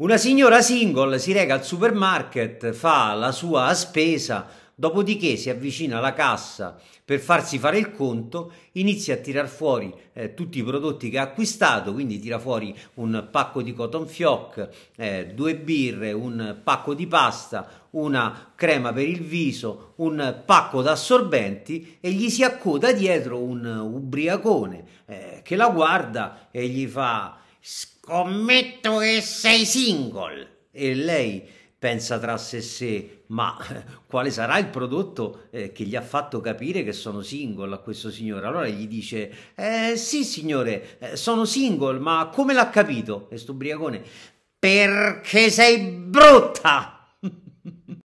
Una signora single si reca al supermarket, fa la sua spesa, dopodiché si avvicina alla cassa per farsi fare il conto, inizia a tirar fuori eh, tutti i prodotti che ha acquistato, quindi tira fuori un pacco di cotton fioc, eh, due birre, un pacco di pasta, una crema per il viso, un pacco d'assorbenti e gli si accoda dietro un ubriacone eh, che la guarda e gli fa Scommetto che sei single. E lei pensa tra sé e sé, ma quale sarà il prodotto eh, che gli ha fatto capire che sono single a questo signore? Allora gli dice, eh, sì signore, eh, sono single, ma come l'ha capito? E sto briacone, perché sei brutta!